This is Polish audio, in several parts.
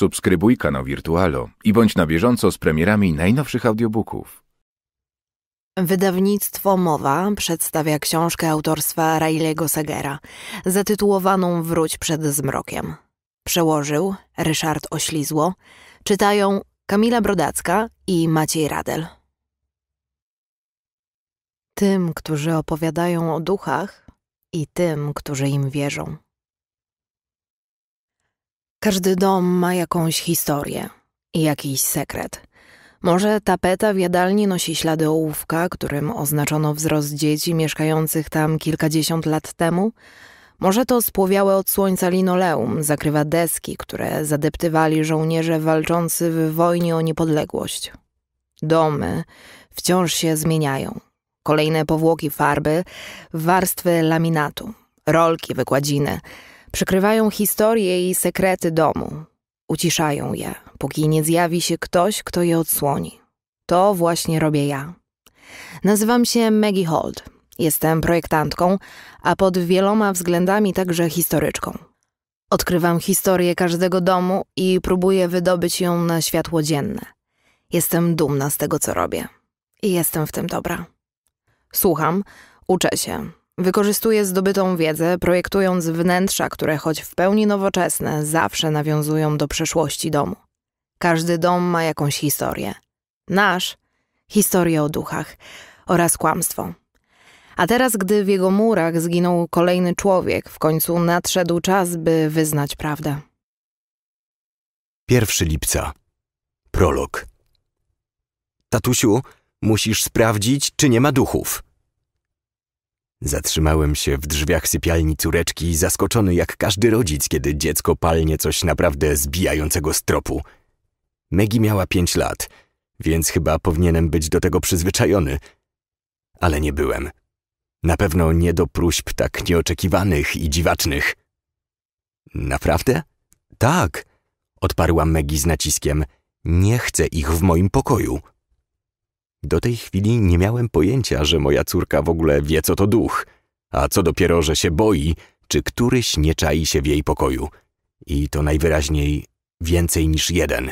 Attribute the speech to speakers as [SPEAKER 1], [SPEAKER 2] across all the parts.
[SPEAKER 1] Subskrybuj kanał Wirtualo i bądź na bieżąco z premierami najnowszych audiobooków. Wydawnictwo Mowa przedstawia książkę autorstwa Railego Segera, zatytułowaną Wróć przed zmrokiem. Przełożył Ryszard Oślizło, czytają Kamila Brodacka i Maciej Radel. Tym, którzy opowiadają o duchach i tym, którzy im wierzą. Każdy dom ma jakąś historię i jakiś sekret. Może tapeta w jadalni nosi ślady ołówka, którym oznaczono wzrost dzieci mieszkających tam kilkadziesiąt lat temu? Może to spłowiałe od słońca linoleum zakrywa deski, które zadeptywali żołnierze walczący w wojnie o niepodległość. Domy wciąż się zmieniają. Kolejne powłoki farby, warstwy laminatu, rolki, wykładziny – Przykrywają historie i sekrety domu. Uciszają je, póki nie zjawi się ktoś, kto je odsłoni. To właśnie robię ja. Nazywam się Maggie Hold. Jestem projektantką, a pod wieloma względami także historyczką. Odkrywam historię każdego domu i próbuję wydobyć ją na światło dzienne. Jestem dumna z tego, co robię. I jestem w tym dobra. Słucham, uczę się, Wykorzystuje zdobytą wiedzę, projektując wnętrza, które choć w pełni nowoczesne, zawsze nawiązują do przeszłości domu. Każdy dom ma jakąś historię. Nasz historię o duchach oraz kłamstwo. A teraz, gdy w jego murach zginął kolejny człowiek, w końcu nadszedł czas, by wyznać prawdę.
[SPEAKER 2] 1 lipca. Prolog. Tatusiu, musisz sprawdzić, czy nie ma duchów. Zatrzymałem się w drzwiach sypialni córeczki, zaskoczony jak każdy rodzic, kiedy dziecko palnie coś naprawdę zbijającego z tropu. Megi miała pięć lat, więc chyba powinienem być do tego przyzwyczajony. Ale nie byłem. Na pewno nie do próśb tak nieoczekiwanych i dziwacznych. Naprawdę? Tak, odparła Megi z naciskiem. Nie chcę ich w moim pokoju. Do tej chwili nie miałem pojęcia, że moja córka w ogóle wie, co to duch, a co dopiero, że się boi, czy któryś nie czai się w jej pokoju. I to najwyraźniej więcej niż jeden.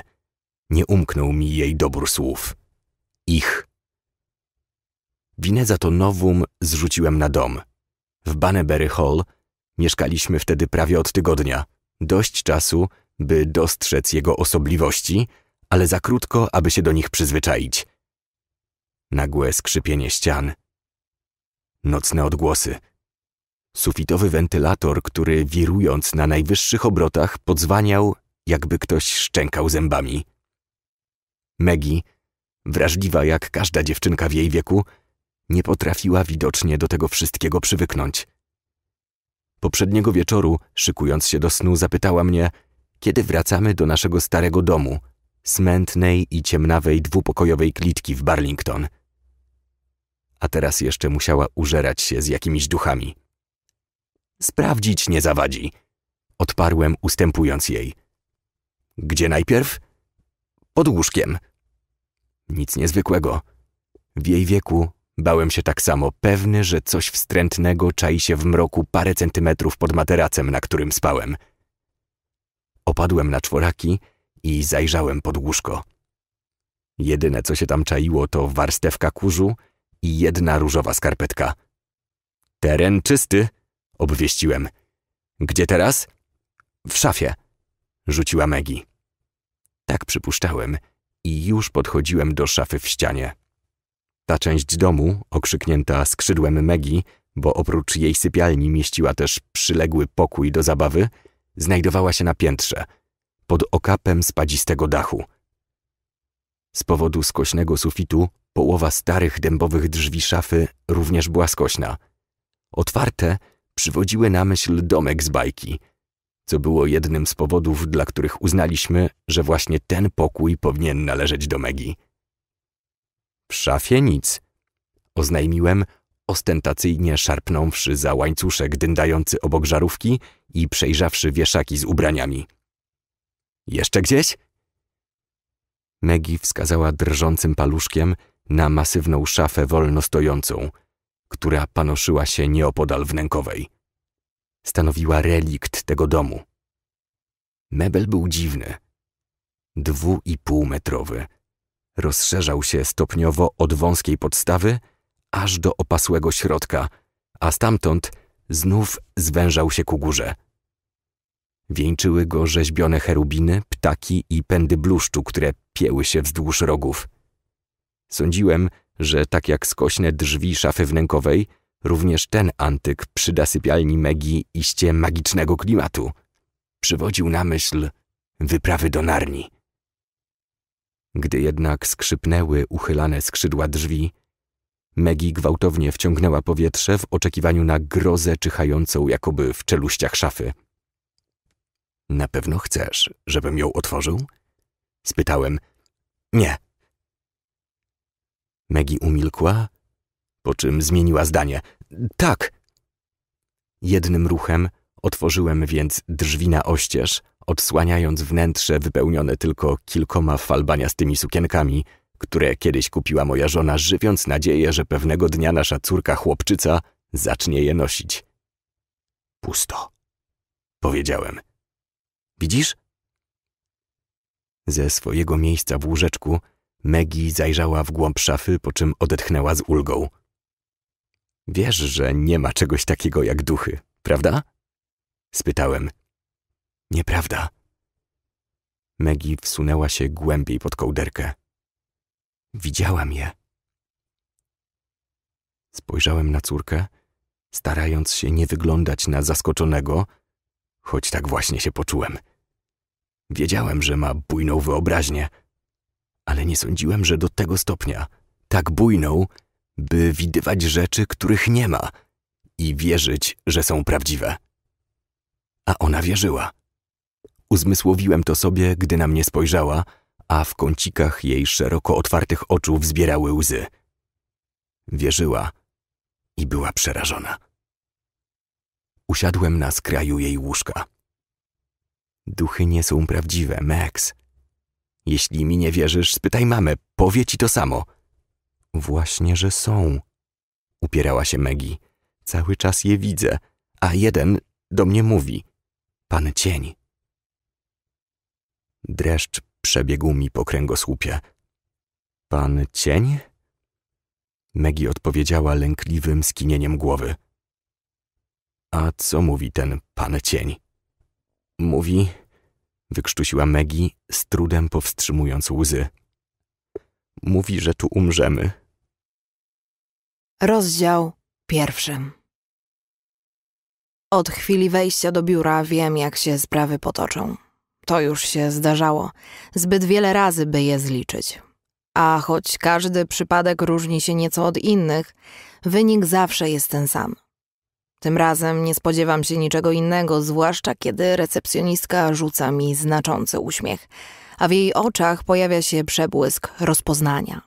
[SPEAKER 2] Nie umknął mi jej dobór słów. Ich. Winę za to nowum zrzuciłem na dom. W Banneberry Hall mieszkaliśmy wtedy prawie od tygodnia. Dość czasu, by dostrzec jego osobliwości, ale za krótko, aby się do nich przyzwyczaić – nagłe skrzypienie ścian, nocne odgłosy, sufitowy wentylator, który wirując na najwyższych obrotach podzwaniał, jakby ktoś szczękał zębami. Megi, wrażliwa jak każda dziewczynka w jej wieku, nie potrafiła widocznie do tego wszystkiego przywyknąć. Poprzedniego wieczoru, szykując się do snu, zapytała mnie, kiedy wracamy do naszego starego domu, smętnej i ciemnawej dwupokojowej klitki w Burlington a teraz jeszcze musiała użerać się z jakimiś duchami. Sprawdzić nie zawadzi, odparłem, ustępując jej. Gdzie najpierw? Pod łóżkiem. Nic niezwykłego. W jej wieku bałem się tak samo, pewny, że coś wstrętnego czai się w mroku parę centymetrów pod materacem, na którym spałem. Opadłem na czworaki i zajrzałem pod łóżko. Jedyne, co się tam czaiło, to warstewka kurzu – i jedna różowa skarpetka. Teren czysty, obwieściłem. Gdzie teraz? W szafie, rzuciła Megi. Tak przypuszczałem i już podchodziłem do szafy w ścianie. Ta część domu, okrzyknięta skrzydłem Megi, bo oprócz jej sypialni mieściła też przyległy pokój do zabawy, znajdowała się na piętrze, pod okapem spadzistego dachu. Z powodu skośnego sufitu Połowa starych dębowych drzwi szafy również była skośna. Otwarte przywodziły na myśl domek z bajki, co było jednym z powodów, dla których uznaliśmy, że właśnie ten pokój powinien należeć do Megi. W szafie nic, oznajmiłem, ostentacyjnie szarpnąwszy za łańcuszek dyndający obok żarówki i przejrzawszy wieszaki z ubraniami. Jeszcze gdzieś? Megi wskazała drżącym paluszkiem – na masywną szafę wolno stojącą, która panoszyła się nieopodal wnękowej. Stanowiła relikt tego domu. Mebel był dziwny. Dwu i półmetrowy. Rozszerzał się stopniowo od wąskiej podstawy aż do opasłego środka, a stamtąd znów zwężał się ku górze. Wieńczyły go rzeźbione cherubiny, ptaki i pędy bluszczu, które pieły się wzdłuż rogów. Sądziłem, że tak jak skośne drzwi szafy wnękowej, również ten antyk przyda sypialni Megi iście magicznego klimatu. Przywodził na myśl wyprawy do Narni. Gdy jednak skrzypnęły uchylane skrzydła drzwi, Megi gwałtownie wciągnęła powietrze w oczekiwaniu na grozę czyhającą jakoby w czeluściach szafy. Na pewno chcesz, żebym ją otworzył? Spytałem. Nie, Megi umilkła, po czym zmieniła zdanie. Tak! Jednym ruchem otworzyłem więc drzwi na oścież, odsłaniając wnętrze wypełnione tylko kilkoma falbaniastymi sukienkami, które kiedyś kupiła moja żona, żywiąc nadzieję, że pewnego dnia nasza córka chłopczyca zacznie je nosić. Pusto, powiedziałem. Widzisz? Ze swojego miejsca w łóżeczku Megi zajrzała w głąb szafy, po czym odetchnęła z ulgą. Wiesz, że nie ma czegoś takiego jak duchy, prawda? Spytałem. Nieprawda. Megi wsunęła się głębiej pod kołderkę. Widziałam je. Spojrzałem na córkę, starając się nie wyglądać na zaskoczonego, choć tak właśnie się poczułem. Wiedziałem, że ma bujną wyobraźnię – ale nie sądziłem, że do tego stopnia, tak bujną, by widywać rzeczy, których nie ma i wierzyć, że są prawdziwe. A ona wierzyła. Uzmysłowiłem to sobie, gdy na mnie spojrzała, a w kącikach jej szeroko otwartych oczu wzbierały łzy. Wierzyła i była przerażona. Usiadłem na skraju jej łóżka. Duchy nie są prawdziwe, Max, jeśli mi nie wierzysz, spytaj mamę, powie ci to samo. Właśnie, że są, upierała się Megi. Cały czas je widzę, a jeden do mnie mówi. Pan cień. Dreszcz przebiegł mi po kręgosłupie. Pan cień? Megi odpowiedziała lękliwym skinieniem głowy. A co mówi ten pan cień? Mówi, wykrztusiła Megi, z trudem powstrzymując łzy. Mówi, że tu umrzemy.
[SPEAKER 1] Rozdział pierwszy. Od chwili wejścia do biura wiem, jak się sprawy potoczą. To już się zdarzało, zbyt wiele razy, by je zliczyć. A choć każdy przypadek różni się nieco od innych, wynik zawsze jest ten sam – tym razem nie spodziewam się niczego innego, zwłaszcza kiedy recepcjonistka rzuca mi znaczący uśmiech, a w jej oczach pojawia się przebłysk rozpoznania.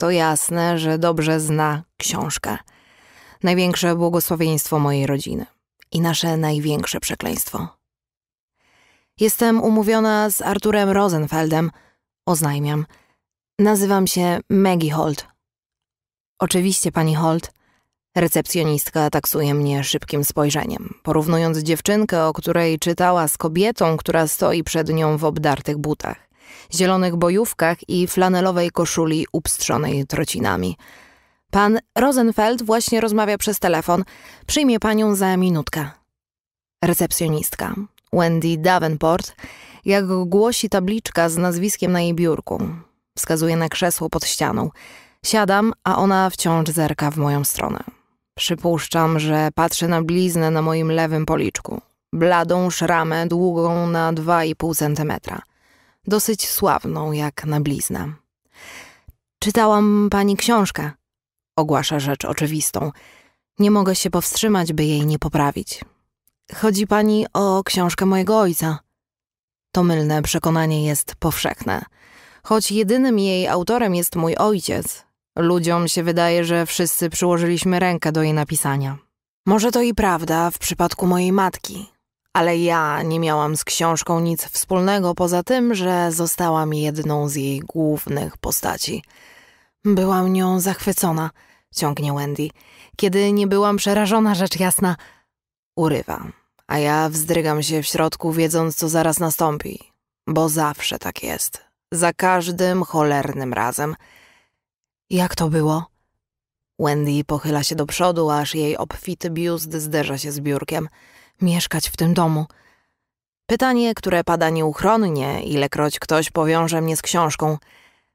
[SPEAKER 1] To jasne, że dobrze zna książkę. Największe błogosławieństwo mojej rodziny i nasze największe przekleństwo. Jestem umówiona z Arturem Rosenfeldem, oznajmiam. Nazywam się Maggie Holt. Oczywiście, pani Holt, Recepcjonistka taksuje mnie szybkim spojrzeniem, porównując dziewczynkę, o której czytała, z kobietą, która stoi przed nią w obdartych butach, zielonych bojówkach i flanelowej koszuli upstrzonej trocinami. Pan Rosenfeld właśnie rozmawia przez telefon. Przyjmie panią za minutkę. Recepcjonistka Wendy Davenport, jak głosi tabliczka z nazwiskiem na jej biurku. Wskazuje na krzesło pod ścianą. Siadam, a ona wciąż zerka w moją stronę. Przypuszczam, że patrzę na bliznę na moim lewym policzku. Bladą szramę długą na 2,5 centymetra. Dosyć sławną jak na bliznę. Czytałam pani książkę, ogłasza rzecz oczywistą. Nie mogę się powstrzymać, by jej nie poprawić. Chodzi pani o książkę mojego ojca. To mylne przekonanie jest powszechne. Choć jedynym jej autorem jest mój ojciec, Ludziom się wydaje, że wszyscy przyłożyliśmy rękę do jej napisania. Może to i prawda w przypadku mojej matki, ale ja nie miałam z książką nic wspólnego poza tym, że zostałam jedną z jej głównych postaci. Byłam nią zachwycona, ciągnie Wendy. Kiedy nie byłam przerażona, rzecz jasna, urywa, a ja wzdrygam się w środku, wiedząc, co zaraz nastąpi, bo zawsze tak jest. Za każdym cholernym razem. Jak to było? Wendy pochyla się do przodu, aż jej obfity biust zderza się z biurkiem. Mieszkać w tym domu. Pytanie, które pada nieuchronnie, ilekroć ktoś powiąże mnie z książką.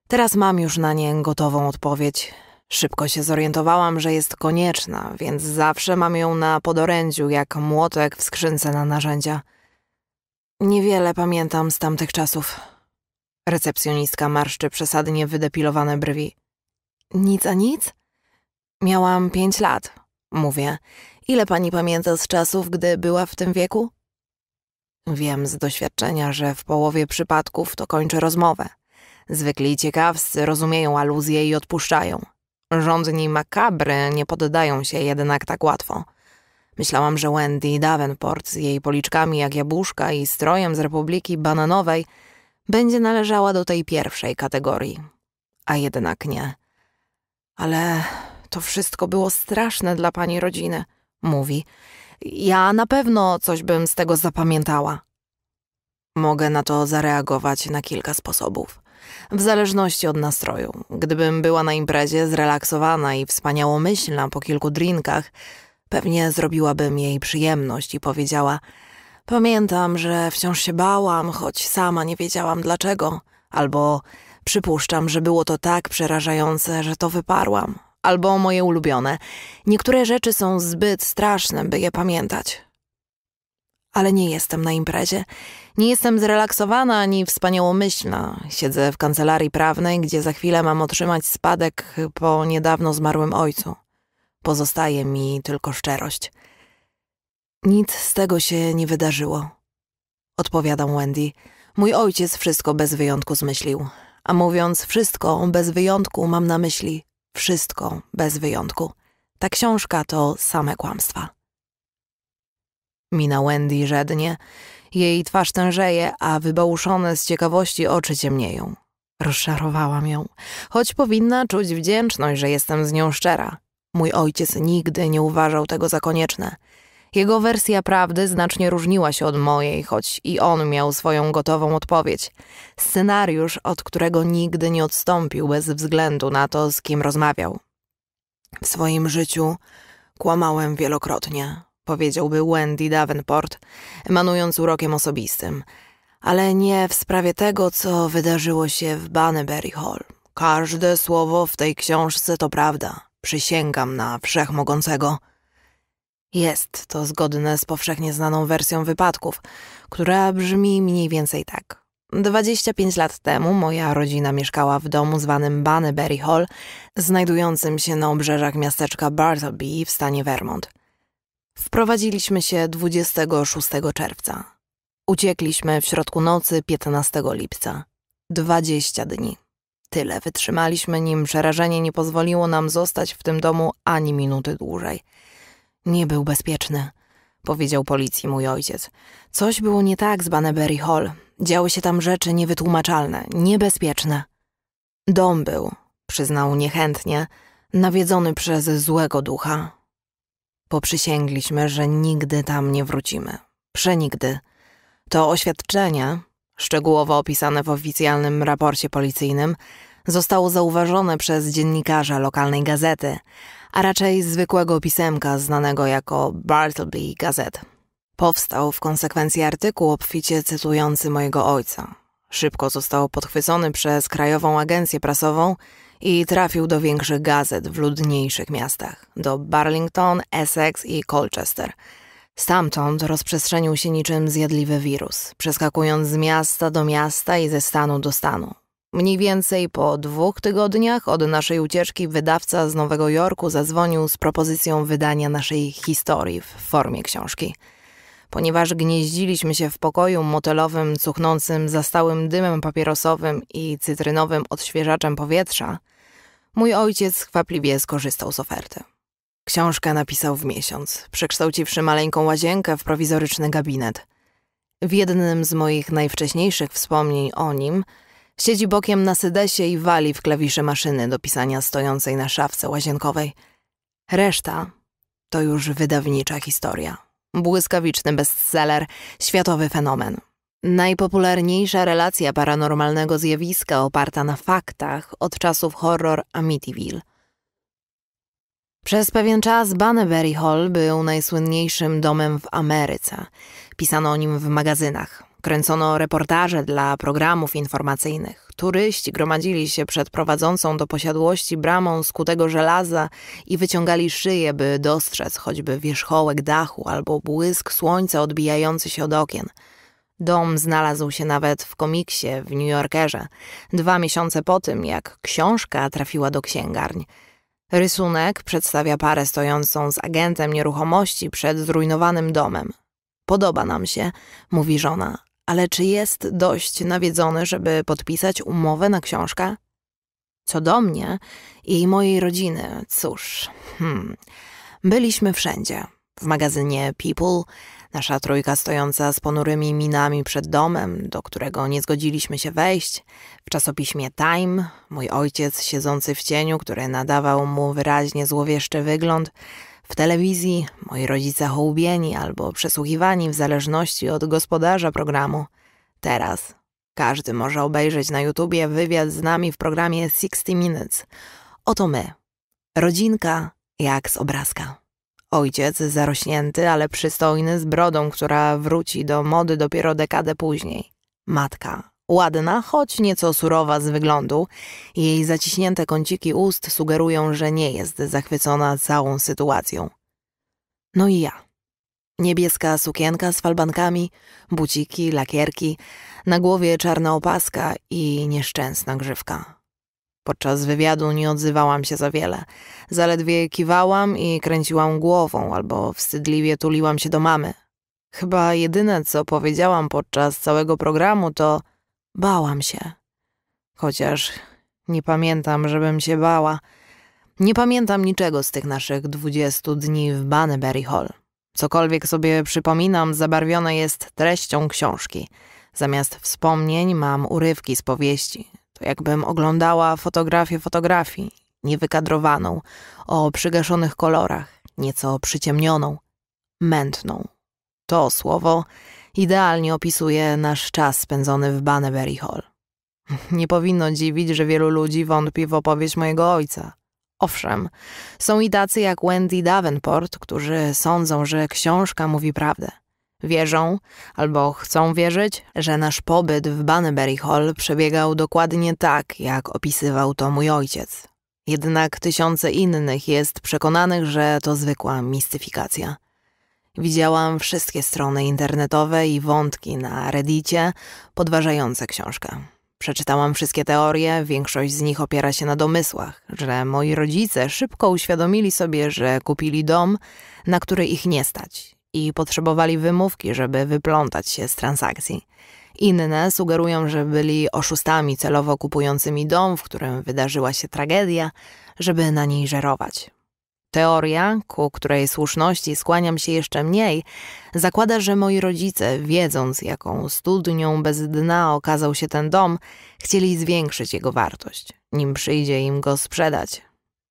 [SPEAKER 1] Teraz mam już na nie gotową odpowiedź. Szybko się zorientowałam, że jest konieczna, więc zawsze mam ją na podorędziu, jak młotek w skrzynce na narzędzia. Niewiele pamiętam z tamtych czasów. Recepcjonistka marszczy przesadnie wydepilowane brwi. Nic a nic? Miałam pięć lat, mówię. Ile pani pamięta z czasów, gdy była w tym wieku? Wiem z doświadczenia, że w połowie przypadków to kończę rozmowę. Zwykli ciekawscy rozumieją aluzje i odpuszczają. Rządni makabry nie poddają się jednak tak łatwo. Myślałam, że Wendy Davenport z jej policzkami jak jabłuszka i strojem z Republiki Bananowej będzie należała do tej pierwszej kategorii. A jednak nie. Ale to wszystko było straszne dla pani rodziny, mówi. Ja na pewno coś bym z tego zapamiętała. Mogę na to zareagować na kilka sposobów. W zależności od nastroju. Gdybym była na imprezie zrelaksowana i wspaniałomyślna po kilku drinkach, pewnie zrobiłabym jej przyjemność i powiedziała: Pamiętam, że wciąż się bałam, choć sama nie wiedziałam dlaczego, albo Przypuszczam, że było to tak przerażające, że to wyparłam. Albo moje ulubione. Niektóre rzeczy są zbyt straszne, by je pamiętać. Ale nie jestem na imprezie. Nie jestem zrelaksowana ani wspaniałomyślna. Siedzę w kancelarii prawnej, gdzie za chwilę mam otrzymać spadek po niedawno zmarłym ojcu. Pozostaje mi tylko szczerość. Nic z tego się nie wydarzyło, odpowiadam Wendy. Mój ojciec wszystko bez wyjątku zmyślił. A mówiąc wszystko bez wyjątku, mam na myśli wszystko bez wyjątku. Ta książka to same kłamstwa. Mina Wendy rzednie, jej twarz tężeje, a wybałuszone z ciekawości oczy ciemnieją. Rozczarowałam ją, choć powinna czuć wdzięczność, że jestem z nią szczera. Mój ojciec nigdy nie uważał tego za konieczne – jego wersja prawdy znacznie różniła się od mojej, choć i on miał swoją gotową odpowiedź. Scenariusz, od którego nigdy nie odstąpił bez względu na to, z kim rozmawiał. W swoim życiu kłamałem wielokrotnie, powiedziałby Wendy Davenport, emanując urokiem osobistym. Ale nie w sprawie tego, co wydarzyło się w Banneberry Hall. Każde słowo w tej książce to prawda. Przysięgam na wszechmogącego. Jest to zgodne z powszechnie znaną wersją wypadków, która brzmi mniej więcej tak. 25 lat temu moja rodzina mieszkała w domu zwanym Banneberry Hall, znajdującym się na obrzeżach miasteczka Bartleby w stanie Vermont. Wprowadziliśmy się 26 czerwca. Uciekliśmy w środku nocy 15 lipca. 20 dni. Tyle wytrzymaliśmy, nim przerażenie nie pozwoliło nam zostać w tym domu ani minuty dłużej – nie był bezpieczny, powiedział policji mój ojciec. Coś było nie tak z Banneberry Hall. Działy się tam rzeczy niewytłumaczalne, niebezpieczne. Dom był, przyznał niechętnie, nawiedzony przez złego ducha. Poprzysięgliśmy, że nigdy tam nie wrócimy. Przenigdy. To oświadczenie, szczegółowo opisane w oficjalnym raporcie policyjnym, zostało zauważone przez dziennikarza lokalnej gazety, a raczej zwykłego pisemka znanego jako Bartleby Gazette. Powstał w konsekwencji artykuł obficie cytujący mojego ojca. Szybko został podchwycony przez Krajową Agencję Prasową i trafił do większych gazet w ludniejszych miastach, do Burlington, Essex i Colchester. Stamtąd rozprzestrzenił się niczym zjadliwy wirus, przeskakując z miasta do miasta i ze stanu do stanu. Mniej więcej po dwóch tygodniach od naszej ucieczki wydawca z Nowego Jorku zadzwonił z propozycją wydania naszej historii w formie książki. Ponieważ gnieździliśmy się w pokoju motelowym cuchnącym za stałym dymem papierosowym i cytrynowym odświeżaczem powietrza, mój ojciec chwapliwie skorzystał z oferty. Książkę napisał w miesiąc, przekształciwszy maleńką łazienkę w prowizoryczny gabinet. W jednym z moich najwcześniejszych wspomnień o nim – Siedzi bokiem na sedesie i wali w klawisze maszyny do pisania stojącej na szafce łazienkowej. Reszta to już wydawnicza historia. Błyskawiczny bestseller, światowy fenomen. Najpopularniejsza relacja paranormalnego zjawiska oparta na faktach od czasów horror Amityville. Przez pewien czas Banbury Hall był najsłynniejszym domem w Ameryce. Pisano o nim w magazynach. Kręcono reportaże dla programów informacyjnych. Turyści gromadzili się przed prowadzącą do posiadłości bramą skutego żelaza i wyciągali szyję, by dostrzec choćby wierzchołek dachu albo błysk słońca odbijający się od okien. Dom znalazł się nawet w komiksie w New Yorkerze, dwa miesiące po tym, jak książka trafiła do księgarni. Rysunek przedstawia parę stojącą z agentem nieruchomości przed zrujnowanym domem. Podoba nam się, mówi żona, ale czy jest dość nawiedzony, żeby podpisać umowę na książkę? Co do mnie i mojej rodziny, cóż, hmm, byliśmy wszędzie. W magazynie People, nasza trójka stojąca z ponurymi minami przed domem, do którego nie zgodziliśmy się wejść, w czasopiśmie Time, mój ojciec siedzący w cieniu, który nadawał mu wyraźnie złowieszczy wygląd, w telewizji moi rodzice hołubieni albo przesłuchiwani w zależności od gospodarza programu. Teraz każdy może obejrzeć na YouTubie wywiad z nami w programie 60 Minutes. Oto my. Rodzinka jak z obrazka. Ojciec zarośnięty, ale przystojny, z brodą, która wróci do mody dopiero dekadę później. Matka Ładna, choć nieco surowa z wyglądu. Jej zaciśnięte kąciki ust sugerują, że nie jest zachwycona całą sytuacją. No i ja. Niebieska sukienka z falbankami, buciki, lakierki, na głowie czarna opaska i nieszczęsna grzywka. Podczas wywiadu nie odzywałam się za wiele. Zaledwie kiwałam i kręciłam głową albo wstydliwie tuliłam się do mamy. Chyba jedyne, co powiedziałam podczas całego programu, to Bałam się. Chociaż nie pamiętam, żebym się bała. Nie pamiętam niczego z tych naszych dwudziestu dni w Banneberry Hall. Cokolwiek sobie przypominam, zabarwione jest treścią książki. Zamiast wspomnień mam urywki z powieści. To jakbym oglądała fotografię fotografii, niewykadrowaną, o przygaszonych kolorach, nieco przyciemnioną, mętną. To słowo idealnie opisuje nasz czas spędzony w Banbury Hall. Nie powinno dziwić, że wielu ludzi wątpi w opowieść mojego ojca. Owszem, są i tacy jak Wendy Davenport, którzy sądzą, że książka mówi prawdę. Wierzą, albo chcą wierzyć, że nasz pobyt w Banbury Hall przebiegał dokładnie tak, jak opisywał to mój ojciec. Jednak tysiące innych jest przekonanych, że to zwykła mistyfikacja – Widziałam wszystkie strony internetowe i wątki na Reddicie podważające książkę. Przeczytałam wszystkie teorie, większość z nich opiera się na domysłach, że moi rodzice szybko uświadomili sobie, że kupili dom, na który ich nie stać i potrzebowali wymówki, żeby wyplątać się z transakcji. Inne sugerują, że byli oszustami celowo kupującymi dom, w którym wydarzyła się tragedia, żeby na niej żerować. Teoria, ku której słuszności skłaniam się jeszcze mniej, zakłada, że moi rodzice, wiedząc jaką studnią bez dna okazał się ten dom, chcieli zwiększyć jego wartość, nim przyjdzie im go sprzedać.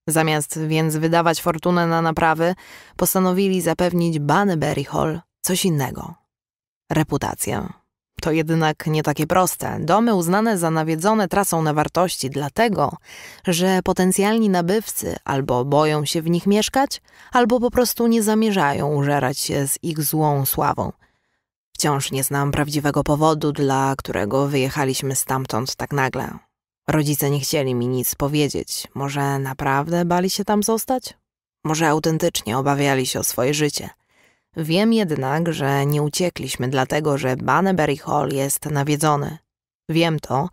[SPEAKER 1] Zamiast więc wydawać fortunę na naprawy, postanowili zapewnić Banneberry Hall coś innego reputację to jednak nie takie proste. Domy uznane za nawiedzone tracą na wartości dlatego, że potencjalni nabywcy albo boją się w nich mieszkać, albo po prostu nie zamierzają użerać się z ich złą sławą. Wciąż nie znam prawdziwego powodu, dla którego wyjechaliśmy stamtąd tak nagle. Rodzice nie chcieli mi nic powiedzieć. Może naprawdę bali się tam zostać? Może autentycznie obawiali się o swoje życie – Wiem jednak, że nie uciekliśmy dlatego, że Banbury Hall jest nawiedzony. Wiem to,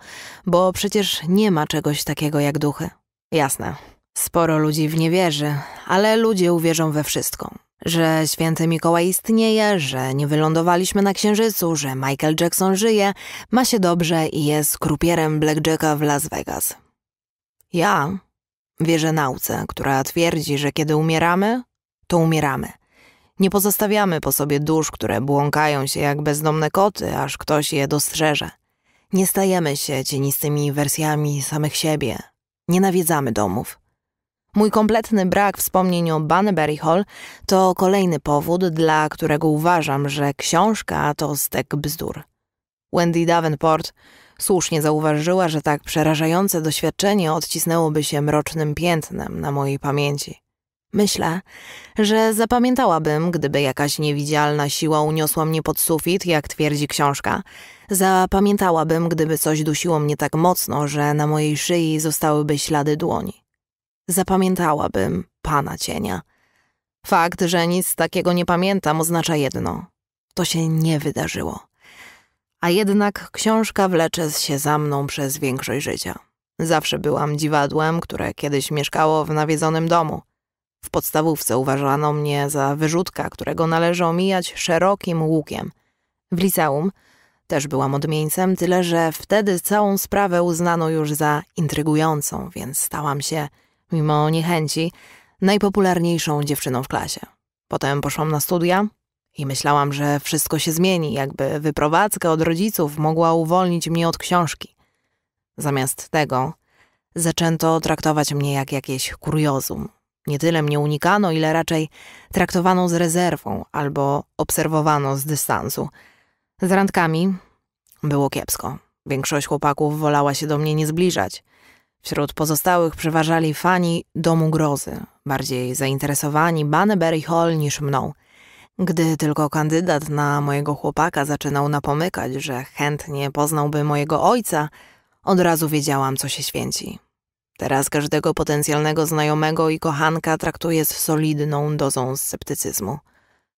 [SPEAKER 1] bo przecież nie ma czegoś takiego jak duchy. Jasne, sporo ludzi w nie wierzy, ale ludzie uwierzą we wszystko. Że święty Mikołaj istnieje, że nie wylądowaliśmy na Księżycu, że Michael Jackson żyje, ma się dobrze i jest krupierem Blackjacka w Las Vegas. Ja wierzę nauce, która twierdzi, że kiedy umieramy, to umieramy nie pozostawiamy po sobie dusz, które błąkają się jak bezdomne koty, aż ktoś je dostrzeże. Nie stajemy się cienistymi wersjami samych siebie. Nie nawiedzamy domów. Mój kompletny brak wspomnień o Banbury Hall to kolejny powód, dla którego uważam, że książka to stek bzdur. Wendy Davenport słusznie zauważyła, że tak przerażające doświadczenie odcisnęłoby się mrocznym piętnem na mojej pamięci. Myślę, że zapamiętałabym, gdyby jakaś niewidzialna siła uniosła mnie pod sufit, jak twierdzi książka. Zapamiętałabym, gdyby coś dusiło mnie tak mocno, że na mojej szyi zostałyby ślady dłoni. Zapamiętałabym pana cienia. Fakt, że nic takiego nie pamiętam, oznacza jedno: to się nie wydarzyło. A jednak książka wlecze się za mną przez większość życia. Zawsze byłam dziwadłem, które kiedyś mieszkało w nawiedzonym domu. W podstawówce uważano mnie za wyrzutka, którego należy omijać szerokim łukiem. W liceum też byłam odmieńcem, tyle że wtedy całą sprawę uznano już za intrygującą, więc stałam się, mimo niechęci, najpopularniejszą dziewczyną w klasie. Potem poszłam na studia i myślałam, że wszystko się zmieni, jakby wyprowadzka od rodziców mogła uwolnić mnie od książki. Zamiast tego zaczęto traktować mnie jak jakieś kuriozum, nie tyle mnie unikano, ile raczej traktowano z rezerwą albo obserwowano z dystansu. Z randkami było kiepsko. Większość chłopaków wolała się do mnie nie zbliżać. Wśród pozostałych przeważali fani Domu Grozy, bardziej zainteresowani Banneberry Hall niż mną. Gdy tylko kandydat na mojego chłopaka zaczynał napomykać, że chętnie poznałby mojego ojca, od razu wiedziałam, co się święci. Teraz każdego potencjalnego znajomego i kochanka traktuje z solidną dozą sceptycyzmu.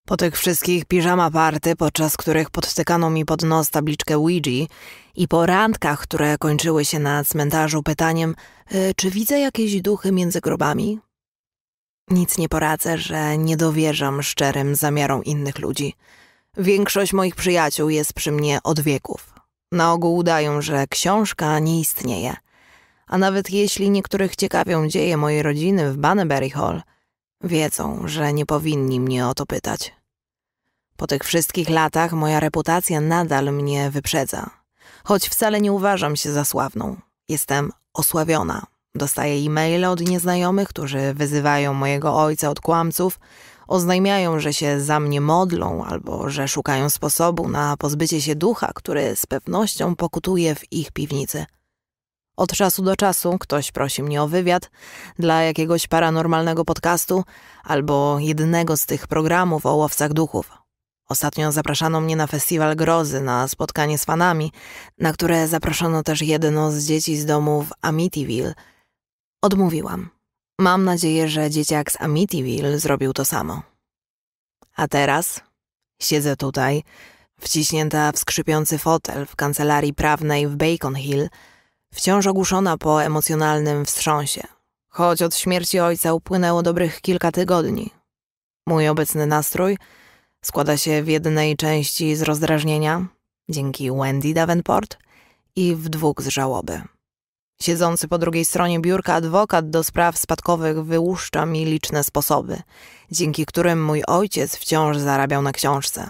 [SPEAKER 1] Po tych wszystkich piżama party, podczas których podtykano mi pod nos tabliczkę Ouija i po randkach, które kończyły się na cmentarzu pytaniem, y, czy widzę jakieś duchy między grobami? Nic nie poradzę, że nie dowierzam szczerym zamiarom innych ludzi. Większość moich przyjaciół jest przy mnie od wieków. Na ogół udają, że książka nie istnieje – a nawet jeśli niektórych ciekawią dzieje mojej rodziny w Banbury Hall, wiedzą, że nie powinni mnie o to pytać. Po tych wszystkich latach moja reputacja nadal mnie wyprzedza, choć wcale nie uważam się za sławną. Jestem osławiona. Dostaję e-maile od nieznajomych, którzy wyzywają mojego ojca od kłamców, oznajmiają, że się za mnie modlą albo że szukają sposobu na pozbycie się ducha, który z pewnością pokutuje w ich piwnicy – od czasu do czasu ktoś prosi mnie o wywiad dla jakiegoś paranormalnego podcastu albo jednego z tych programów o łowcach duchów. Ostatnio zapraszano mnie na festiwal grozy, na spotkanie z fanami, na które zaproszono też jedno z dzieci z domu w Amityville. Odmówiłam. Mam nadzieję, że dzieciak z Amityville zrobił to samo. A teraz siedzę tutaj, wciśnięta w skrzypiący fotel w kancelarii prawnej w Bacon Hill – wciąż ogłuszona po emocjonalnym wstrząsie. Choć od śmierci ojca upłynęło dobrych kilka tygodni. Mój obecny nastrój składa się w jednej części z rozdrażnienia, dzięki Wendy Davenport, i w dwóch z żałoby. Siedzący po drugiej stronie biurka adwokat do spraw spadkowych wyłuszcza mi liczne sposoby, dzięki którym mój ojciec wciąż zarabiał na książce.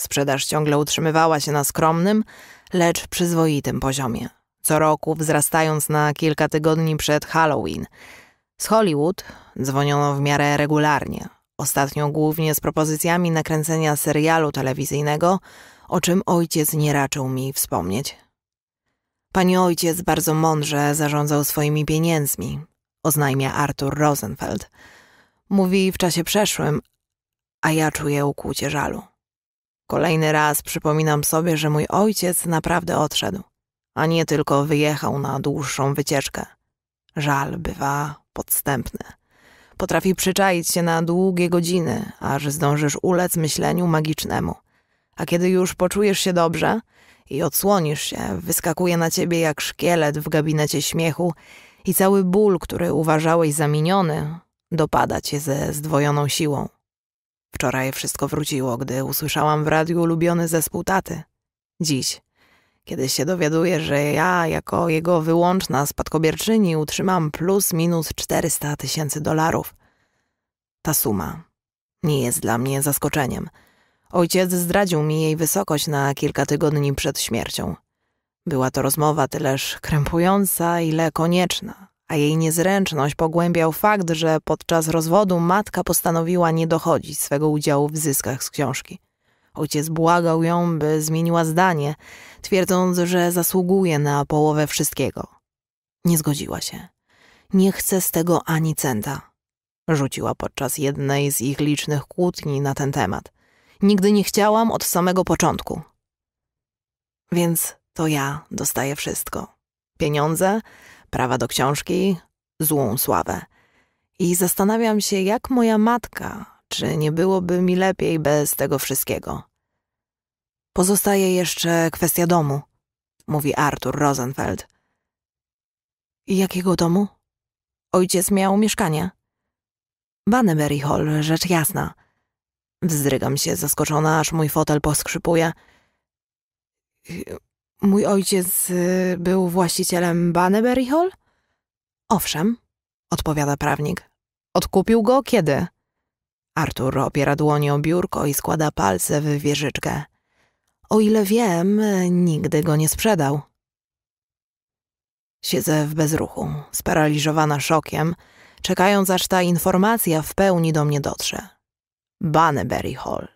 [SPEAKER 1] Sprzedaż ciągle utrzymywała się na skromnym, lecz przyzwoitym poziomie co roku wzrastając na kilka tygodni przed Halloween. Z Hollywood dzwoniono w miarę regularnie, ostatnio głównie z propozycjami nakręcenia serialu telewizyjnego, o czym ojciec nie raczył mi wspomnieć. Pani ojciec bardzo mądrze zarządzał swoimi pieniędzmi, oznajmia Arthur Rosenfeld. Mówi w czasie przeszłym, a ja czuję ukłucie żalu. Kolejny raz przypominam sobie, że mój ojciec naprawdę odszedł a nie tylko wyjechał na dłuższą wycieczkę. Żal bywa podstępny. Potrafi przyczaić się na długie godziny, aż zdążysz ulec myśleniu magicznemu. A kiedy już poczujesz się dobrze i odsłonisz się, wyskakuje na ciebie jak szkielet w gabinecie śmiechu i cały ból, który uważałeś za miniony, dopada cię ze zdwojoną siłą. Wczoraj wszystko wróciło, gdy usłyszałam w radiu ulubiony zespół taty. Dziś kiedy się dowiaduje, że ja jako jego wyłączna spadkobierczyni utrzymam plus minus 400 tysięcy dolarów. Ta suma nie jest dla mnie zaskoczeniem. Ojciec zdradził mi jej wysokość na kilka tygodni przed śmiercią. Była to rozmowa tyleż krępująca, ile konieczna, a jej niezręczność pogłębiał fakt, że podczas rozwodu matka postanowiła nie dochodzić swego udziału w zyskach z książki. Ojciec błagał ją, by zmieniła zdanie, twierdząc, że zasługuje na połowę wszystkiego. Nie zgodziła się. Nie chce z tego ani centa. Rzuciła podczas jednej z ich licznych kłótni na ten temat. Nigdy nie chciałam od samego początku. Więc to ja dostaję wszystko. Pieniądze, prawa do książki, złą sławę. I zastanawiam się, jak moja matka, czy nie byłoby mi lepiej bez tego wszystkiego? Pozostaje jeszcze kwestia domu, mówi Artur Rosenfeld. Jakiego domu? Ojciec miał mieszkanie. Baneberry Hall, rzecz jasna. Wzdrygam się zaskoczona, aż mój fotel poskrzypuje. Mój ojciec y, był właścicielem Baneberry Hall? Owszem, odpowiada prawnik. Odkupił go kiedy? Artur opiera dłonie o biurko i składa palce w wieżyczkę. O ile wiem, nigdy go nie sprzedał. Siedzę w bezruchu, sparaliżowana szokiem, czekając aż ta informacja w pełni do mnie dotrze. Banneberry Hall.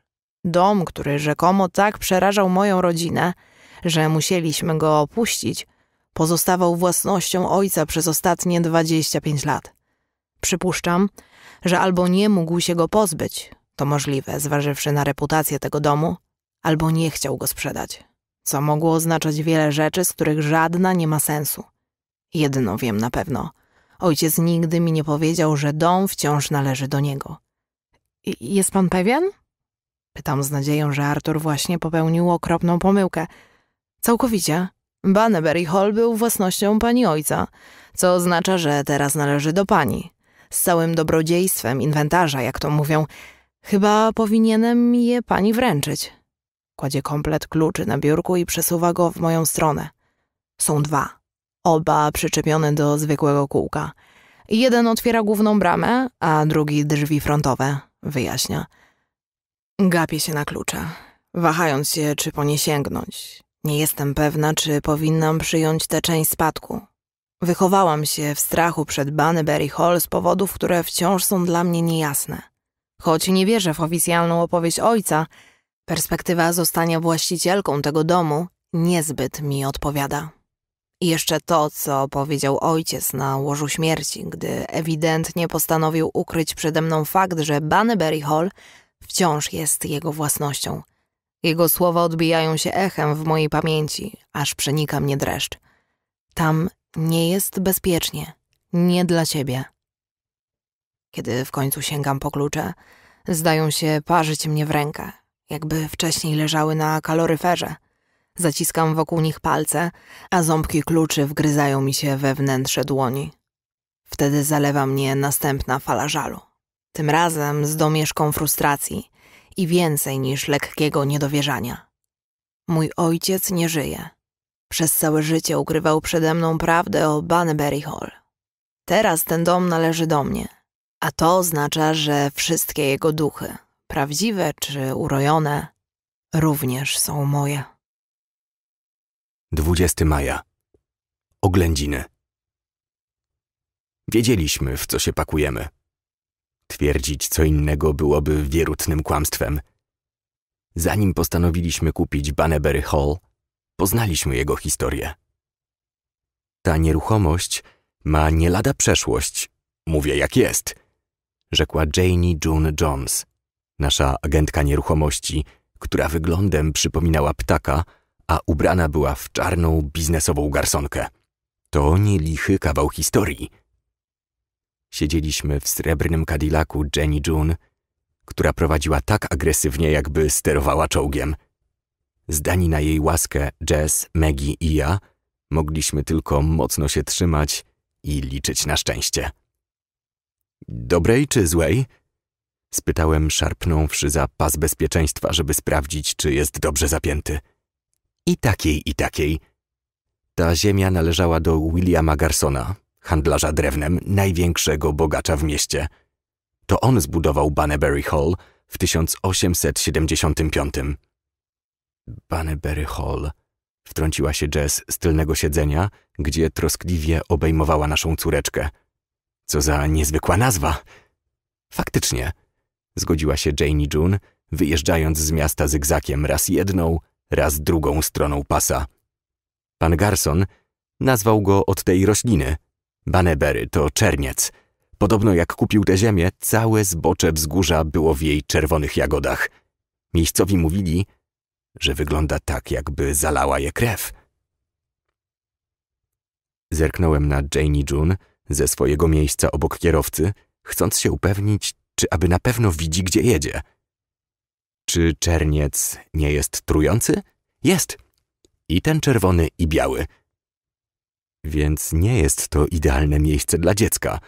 [SPEAKER 1] Dom, który rzekomo tak przerażał moją rodzinę, że musieliśmy go opuścić, pozostawał własnością ojca przez ostatnie 25 lat. Przypuszczam, że albo nie mógł się go pozbyć, to możliwe, zważywszy na reputację tego domu, albo nie chciał go sprzedać, co mogło oznaczać wiele rzeczy, z których żadna nie ma sensu. Jedno wiem na pewno. Ojciec nigdy mi nie powiedział, że dom wciąż należy do niego. Jest pan pewien? Pytam z nadzieją, że Artur właśnie popełnił okropną pomyłkę. Całkowicie. Banneberry Hall był własnością pani ojca, co oznacza, że teraz należy do pani z całym dobrodziejstwem inwentarza, jak to mówią. Chyba powinienem je pani wręczyć. Kładzie komplet kluczy na biurku i przesuwa go w moją stronę. Są dwa. Oba przyczepione do zwykłego kółka. Jeden otwiera główną bramę, a drugi drzwi frontowe, wyjaśnia. Gapię się na klucze, wahając się, czy po nie sięgnąć. Nie jestem pewna, czy powinnam przyjąć tę część spadku, Wychowałam się w strachu przed Banneberry Hall z powodów, które wciąż są dla mnie niejasne. Choć nie wierzę w oficjalną opowieść ojca, perspektywa zostania właścicielką tego domu niezbyt mi odpowiada. I jeszcze to, co powiedział ojciec na łożu śmierci, gdy ewidentnie postanowił ukryć przede mną fakt, że Banneberry Hall wciąż jest jego własnością. Jego słowa odbijają się echem w mojej pamięci, aż przenika mnie dreszcz. Tam nie jest bezpiecznie. Nie dla ciebie. Kiedy w końcu sięgam po klucze, zdają się parzyć mnie w rękę, jakby wcześniej leżały na kaloryferze. Zaciskam wokół nich palce, a ząbki kluczy wgryzają mi się we wnętrze dłoni. Wtedy zalewa mnie następna fala żalu. Tym razem z domieszką frustracji i więcej niż lekkiego niedowierzania. Mój ojciec nie żyje. Przez całe życie ukrywał przede mną prawdę o Banbury Hall. Teraz ten dom należy do mnie, a to oznacza, że wszystkie jego duchy, prawdziwe czy urojone, również są moje.
[SPEAKER 2] 20 maja. Oględziny. Wiedzieliśmy, w co się pakujemy. Twierdzić co innego byłoby wierutnym kłamstwem. Zanim postanowiliśmy kupić Banbury Hall – Poznaliśmy jego historię. Ta nieruchomość ma nie lada przeszłość. Mówię jak jest, rzekła Janie June Jones, nasza agentka nieruchomości, która wyglądem przypominała ptaka, a ubrana była w czarną biznesową garsonkę. To nie lichy kawał historii. Siedzieliśmy w srebrnym Cadillacu Jenny June, która prowadziła tak agresywnie, jakby sterowała czołgiem – Zdani na jej łaskę Jess, Maggie i ja, mogliśmy tylko mocno się trzymać i liczyć na szczęście. Dobrej czy złej? Spytałem, szarpnąwszy za pas bezpieczeństwa, żeby sprawdzić, czy jest dobrze zapięty. I takiej, i takiej. Ta ziemia należała do Williama Garsona, handlarza drewnem, największego bogacza w mieście. To on zbudował Banneberry Hall w 1875. Banneberry Hall. Wtrąciła się Jess z tylnego siedzenia, gdzie troskliwie obejmowała naszą córeczkę. Co za niezwykła nazwa! Faktycznie, zgodziła się Janie June, wyjeżdżając z miasta zygzakiem raz jedną, raz drugą stroną pasa. Pan Garson nazwał go od tej rośliny. Banebery to czerniec. Podobno jak kupił tę ziemię, całe zbocze wzgórza było w jej czerwonych jagodach. Miejscowi mówili, że wygląda tak, jakby zalała je krew. Zerknąłem na Janie June ze swojego miejsca obok kierowcy, chcąc się upewnić, czy aby na pewno widzi, gdzie jedzie. Czy czerniec nie jest trujący? Jest. I ten czerwony, i biały. Więc nie jest to idealne miejsce dla dziecka.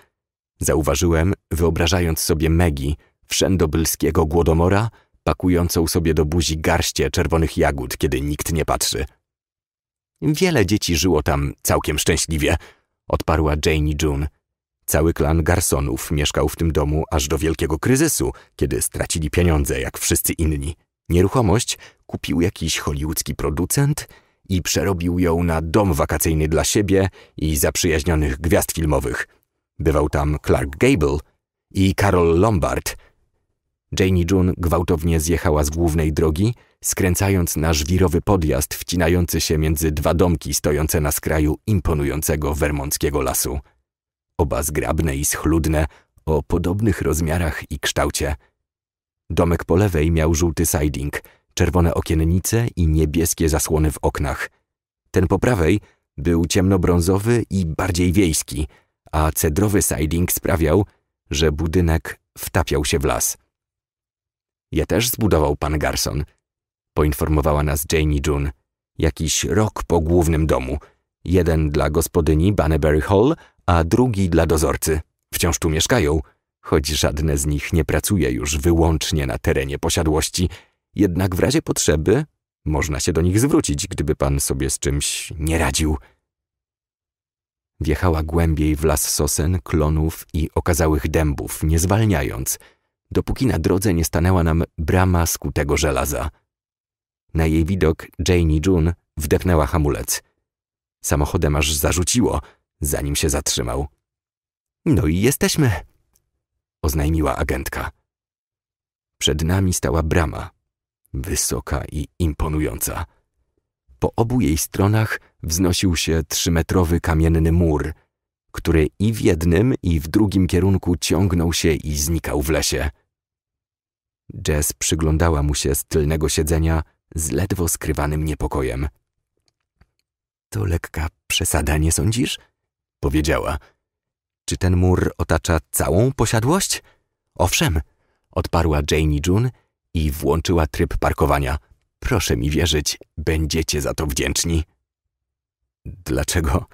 [SPEAKER 2] Zauważyłem, wyobrażając sobie Megi, wszędobylskiego głodomora pakującą sobie do buzi garście czerwonych jagód, kiedy nikt nie patrzy. Wiele dzieci żyło tam całkiem szczęśliwie, odparła Janie June. Cały klan garsonów mieszkał w tym domu aż do wielkiego kryzysu, kiedy stracili pieniądze jak wszyscy inni. Nieruchomość kupił jakiś hollywoodzki producent i przerobił ją na dom wakacyjny dla siebie i zaprzyjaźnionych gwiazd filmowych. Bywał tam Clark Gable i Carol Lombard – Janie June gwałtownie zjechała z głównej drogi, skręcając na żwirowy podjazd wcinający się między dwa domki stojące na skraju imponującego wermąckiego lasu. Oba zgrabne i schludne, o podobnych rozmiarach i kształcie. Domek po lewej miał żółty siding, czerwone okiennice i niebieskie zasłony w oknach. Ten po prawej był ciemnobrązowy i bardziej wiejski, a cedrowy siding sprawiał, że budynek wtapiał się w las – je też zbudował pan Garson, poinformowała nas Janie June. Jakiś rok po głównym domu. Jeden dla gospodyni Banneberry Hall, a drugi dla dozorcy. Wciąż tu mieszkają, choć żadne z nich nie pracuje już wyłącznie na terenie posiadłości. Jednak w razie potrzeby można się do nich zwrócić, gdyby pan sobie z czymś nie radził. Wjechała głębiej w las sosen, klonów i okazałych dębów, nie zwalniając – dopóki na drodze nie stanęła nam brama skutego żelaza. Na jej widok Janie June wdepnęła hamulec. Samochodem aż zarzuciło, zanim się zatrzymał. No i jesteśmy, oznajmiła agentka. Przed nami stała brama, wysoka i imponująca. Po obu jej stronach wznosił się trzymetrowy kamienny mur, który i w jednym, i w drugim kierunku ciągnął się i znikał w lesie. Jess przyglądała mu się z tylnego siedzenia z ledwo skrywanym niepokojem. To lekka przesada, nie sądzisz? Powiedziała. Czy ten mur otacza całą posiadłość? Owszem, odparła Janie June i włączyła tryb parkowania. Proszę mi wierzyć, będziecie za to wdzięczni. Dlaczego?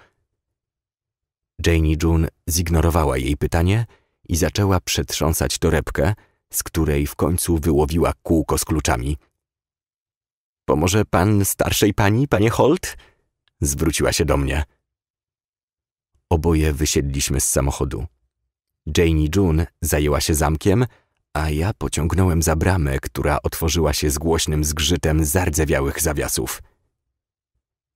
[SPEAKER 2] Janie June zignorowała jej pytanie i zaczęła przetrząsać torebkę, z której w końcu wyłowiła kółko z kluczami. Pomoże pan starszej pani, panie Holt? Zwróciła się do mnie. Oboje wysiedliśmy z samochodu. Janie June zajęła się zamkiem, a ja pociągnąłem za bramę, która otworzyła się z głośnym zgrzytem zardzewiałych zawiasów.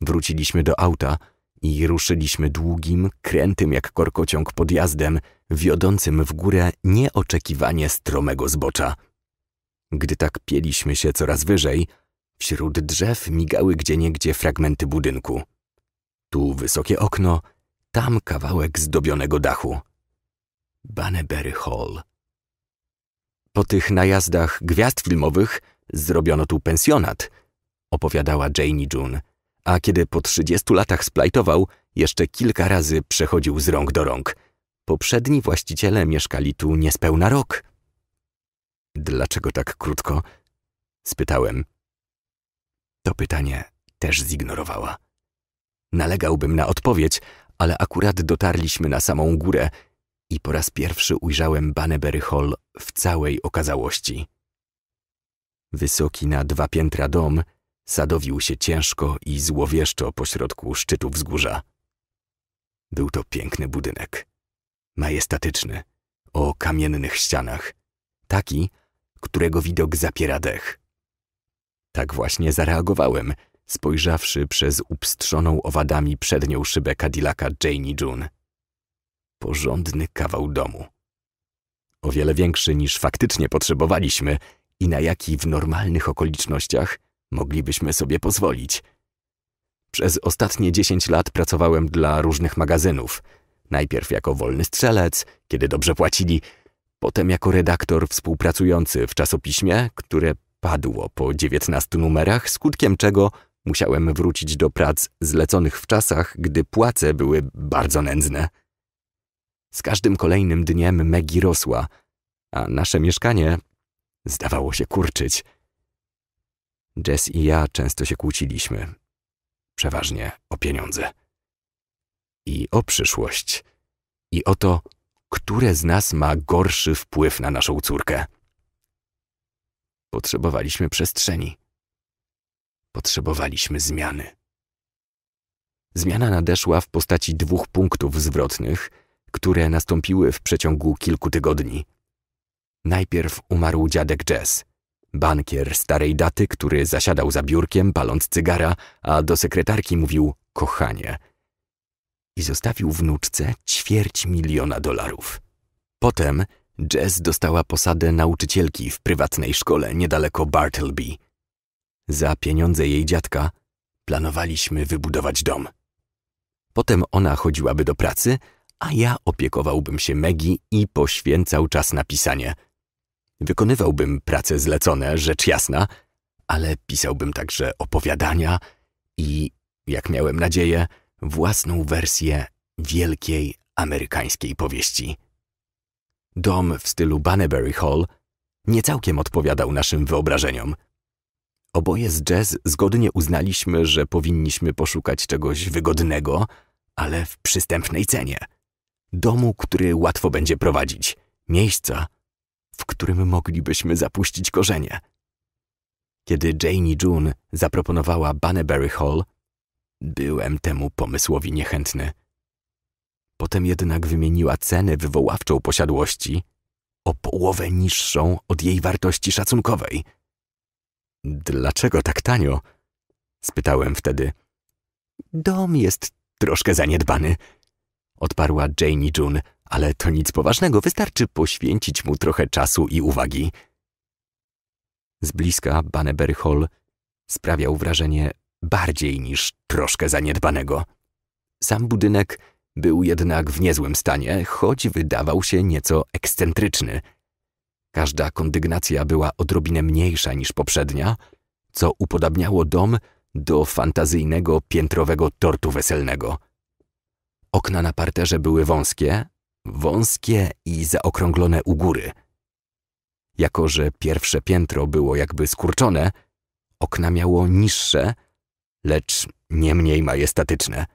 [SPEAKER 2] Wróciliśmy do auta i ruszyliśmy długim, krętym jak korkociąg podjazdem, wiodącym w górę nieoczekiwanie stromego zbocza. Gdy tak pieliśmy się coraz wyżej, wśród drzew migały gdzieniegdzie fragmenty budynku. Tu wysokie okno, tam kawałek zdobionego dachu. Banneberry Hall. Po tych najazdach gwiazd filmowych zrobiono tu pensjonat, opowiadała Janie June, a kiedy po 30 latach splajtował, jeszcze kilka razy przechodził z rąk do rąk – Poprzedni właściciele mieszkali tu niespełna rok. Dlaczego tak krótko? spytałem. To pytanie też zignorowała. Nalegałbym na odpowiedź, ale akurat dotarliśmy na samą górę i po raz pierwszy ujrzałem Banneberry Hall w całej okazałości. Wysoki na dwa piętra dom sadowił się ciężko i złowieszczo pośrodku szczytu wzgórza. Był to piękny budynek majestatyczny, o kamiennych ścianach, taki, którego widok zapiera dech. Tak właśnie zareagowałem, spojrzawszy przez upstrzoną owadami przednią szybę Cadillaca Janie June. Porządny kawał domu. O wiele większy niż faktycznie potrzebowaliśmy i na jaki w normalnych okolicznościach moglibyśmy sobie pozwolić. Przez ostatnie dziesięć lat pracowałem dla różnych magazynów – Najpierw jako wolny strzelec, kiedy dobrze płacili, potem jako redaktor współpracujący w czasopiśmie, które padło po 19 numerach, skutkiem czego musiałem wrócić do prac zleconych w czasach, gdy płace były bardzo nędzne. Z każdym kolejnym dniem Megi rosła, a nasze mieszkanie zdawało się kurczyć. Jess i ja często się kłóciliśmy, przeważnie o pieniądze i o przyszłość. I o to, które z nas ma gorszy wpływ na naszą córkę. Potrzebowaliśmy przestrzeni. Potrzebowaliśmy zmiany. Zmiana nadeszła w postaci dwóch punktów zwrotnych, które nastąpiły w przeciągu kilku tygodni. Najpierw umarł dziadek Jess, bankier starej daty, który zasiadał za biurkiem, paląc cygara, a do sekretarki mówił kochanie – i zostawił wnuczce ćwierć miliona dolarów. Potem Jess dostała posadę nauczycielki w prywatnej szkole niedaleko Bartleby. Za pieniądze jej dziadka planowaliśmy wybudować dom. Potem ona chodziłaby do pracy, a ja opiekowałbym się Megi i poświęcał czas na pisanie. Wykonywałbym prace zlecone, rzecz jasna, ale pisałbym także opowiadania i, jak miałem nadzieję, własną wersję wielkiej amerykańskiej powieści. Dom w stylu Bannebury Hall nie całkiem odpowiadał naszym wyobrażeniom. Oboje z jazz zgodnie uznaliśmy, że powinniśmy poszukać czegoś wygodnego, ale w przystępnej cenie. Domu, który łatwo będzie prowadzić, miejsca, w którym moglibyśmy zapuścić korzenie. Kiedy Janie June zaproponowała Bannebury Hall, Byłem temu pomysłowi niechętny. Potem jednak wymieniła cenę wywoławczą posiadłości o połowę niższą od jej wartości szacunkowej. Dlaczego tak tanio? spytałem wtedy. Dom jest troszkę zaniedbany, odparła Janie June, ale to nic poważnego, wystarczy poświęcić mu trochę czasu i uwagi. Z bliska Banneberry Hall sprawiał wrażenie bardziej niż troszkę zaniedbanego. Sam budynek był jednak w niezłym stanie, choć wydawał się nieco ekscentryczny. Każda kondygnacja była odrobinę mniejsza niż poprzednia, co upodabniało dom do fantazyjnego piętrowego tortu weselnego. Okna na parterze były wąskie, wąskie i zaokrąglone u góry. Jako, że pierwsze piętro było jakby skurczone, okna miało niższe, lecz nie mniej majestatyczne.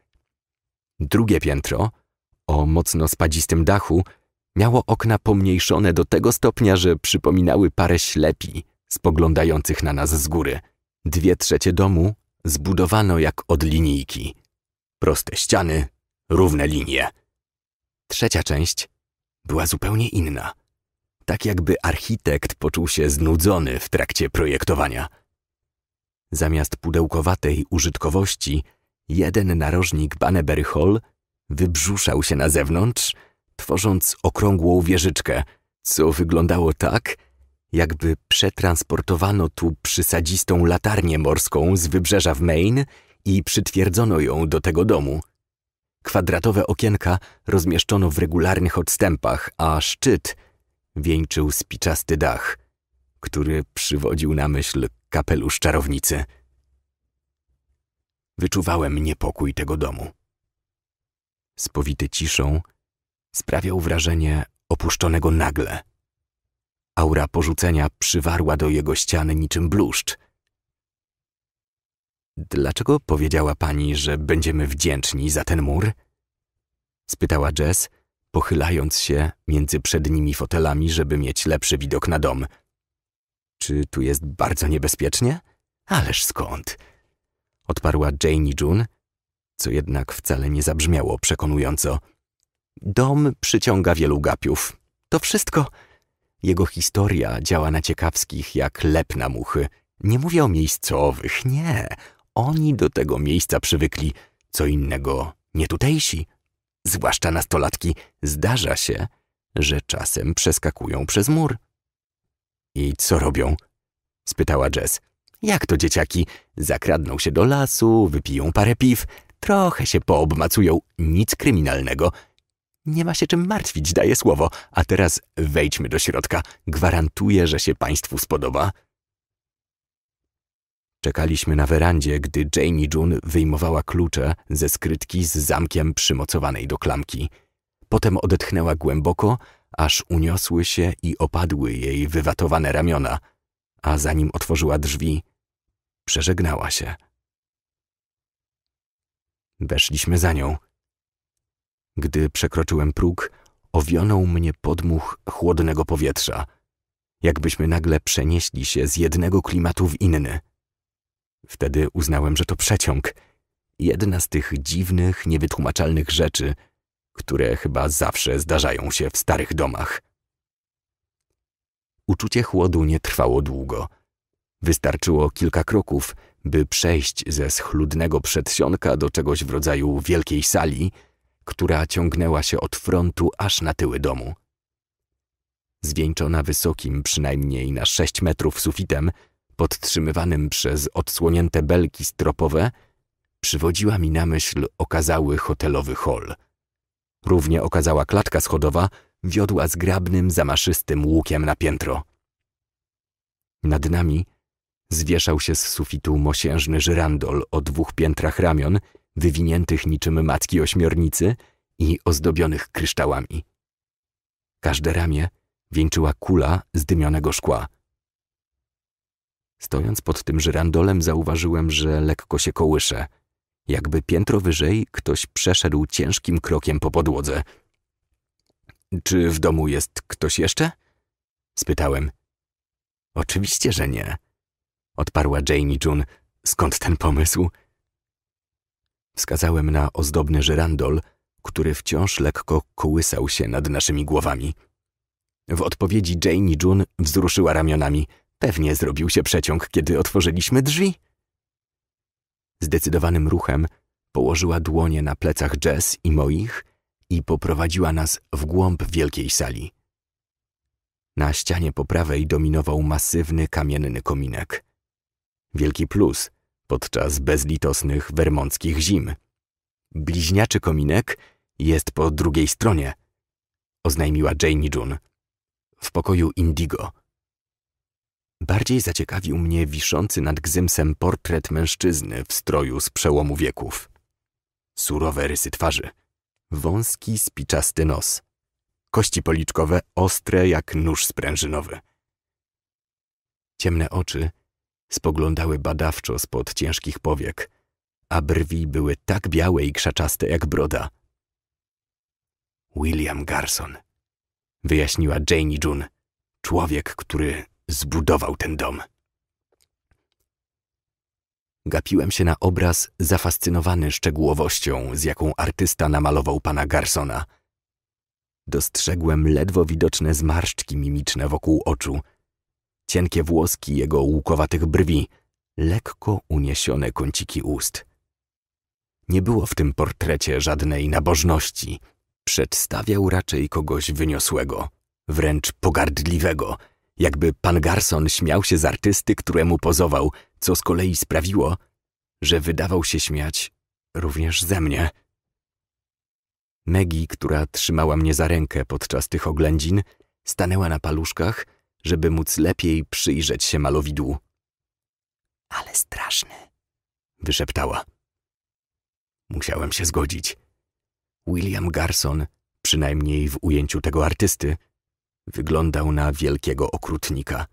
[SPEAKER 2] Drugie piętro, o mocno spadzistym dachu, miało okna pomniejszone do tego stopnia, że przypominały parę ślepi spoglądających na nas z góry. Dwie trzecie domu zbudowano jak od linijki. Proste ściany, równe linie. Trzecia część była zupełnie inna. Tak jakby architekt poczuł się znudzony w trakcie projektowania. Zamiast pudełkowatej użytkowości, jeden narożnik Banneberry Hall wybrzuszał się na zewnątrz, tworząc okrągłą wieżyczkę, co wyglądało tak, jakby przetransportowano tu przysadzistą latarnię morską z wybrzeża w Maine i przytwierdzono ją do tego domu. Kwadratowe okienka rozmieszczono w regularnych odstępach, a szczyt wieńczył spiczasty dach, który przywodził na myśl kapelusz czarownicy. Wyczuwałem niepokój tego domu. Spowity ciszą, sprawiał wrażenie opuszczonego nagle. Aura porzucenia przywarła do jego ściany niczym bluszcz. Dlaczego powiedziała pani, że będziemy wdzięczni za ten mur? spytała Jess, pochylając się między przednimi fotelami, żeby mieć lepszy widok na dom. Czy tu jest bardzo niebezpiecznie? Ależ skąd? Odparła Janie June, co jednak wcale nie zabrzmiało przekonująco. Dom przyciąga wielu gapiów. To wszystko. Jego historia działa na ciekawskich jak lep na muchy. Nie mówię o miejscowych, nie. Oni do tego miejsca przywykli. Co innego, nie tutejsi. Zwłaszcza nastolatki, zdarza się, że czasem przeskakują przez mur. I co robią? spytała Jess. Jak to dzieciaki? Zakradną się do lasu, wypiją parę piw, trochę się poobmacują, nic kryminalnego. Nie ma się czym martwić, daję słowo, a teraz wejdźmy do środka. Gwarantuję, że się Państwu spodoba. Czekaliśmy na werandzie, gdy Jamie June wyjmowała klucze ze skrytki z zamkiem przymocowanej do klamki. Potem odetchnęła głęboko, aż uniosły się i opadły jej wywatowane ramiona, a zanim otworzyła drzwi, przeżegnała się. Weszliśmy za nią. Gdy przekroczyłem próg, owionął mnie podmuch chłodnego powietrza, jakbyśmy nagle przenieśli się z jednego klimatu w inny. Wtedy uznałem, że to przeciąg, jedna z tych dziwnych, niewytłumaczalnych rzeczy, które chyba zawsze zdarzają się w starych domach. Uczucie chłodu nie trwało długo. Wystarczyło kilka kroków, by przejść ze schludnego przedsionka do czegoś w rodzaju wielkiej sali, która ciągnęła się od frontu aż na tyły domu. Zwieńczona wysokim, przynajmniej na sześć metrów sufitem, podtrzymywanym przez odsłonięte belki stropowe, przywodziła mi na myśl okazały hotelowy hall – Równie okazała klatka schodowa wiodła zgrabnym, zamaszystym łukiem na piętro. Nad nami zwieszał się z sufitu mosiężny żyrandol o dwóch piętrach ramion, wywiniętych niczym macki ośmiornicy i ozdobionych kryształami. Każde ramię wieńczyła kula zdymionego szkła. Stojąc pod tym żyrandolem zauważyłem, że lekko się kołysze – jakby piętro wyżej ktoś przeszedł ciężkim krokiem po podłodze. Czy w domu jest ktoś jeszcze? spytałem. Oczywiście, że nie, odparła Jamie June. Skąd ten pomysł? Wskazałem na ozdobny żyrandol, który wciąż lekko kołysał się nad naszymi głowami. W odpowiedzi Jamie June wzruszyła ramionami. Pewnie zrobił się przeciąg, kiedy otworzyliśmy drzwi. Zdecydowanym ruchem położyła dłonie na plecach Jess i moich i poprowadziła nas w głąb wielkiej sali. Na ścianie po prawej dominował masywny kamienny kominek. Wielki plus podczas bezlitosnych wermontskich zim. Bliźniaczy kominek jest po drugiej stronie, oznajmiła Janie June. W pokoju Indigo – Bardziej zaciekawił mnie wiszący nad gzymsem portret mężczyzny w stroju z przełomu wieków. Surowe rysy twarzy, wąski, spiczasty nos, kości policzkowe ostre jak nóż sprężynowy. Ciemne oczy spoglądały badawczo spod ciężkich powiek, a brwi były tak białe i krzaczaste jak broda. William Garson, wyjaśniła Janie June, człowiek, który zbudował ten dom. Gapiłem się na obraz zafascynowany szczegółowością, z jaką artysta namalował pana Garsona. Dostrzegłem ledwo widoczne zmarszczki mimiczne wokół oczu, cienkie włoski jego łukowatych brwi, lekko uniesione kąciki ust. Nie było w tym portrecie żadnej nabożności. Przedstawiał raczej kogoś wyniosłego, wręcz pogardliwego – jakby pan Garson śmiał się z artysty, któremu pozował, co z kolei sprawiło, że wydawał się śmiać również ze mnie. Megi, która trzymała mnie za rękę podczas tych oględzin, stanęła na paluszkach, żeby móc lepiej przyjrzeć się malowidłu. Ale straszny, wyszeptała. Musiałem się zgodzić. William Garson, przynajmniej w ujęciu tego artysty, Wyglądał na wielkiego okrutnika.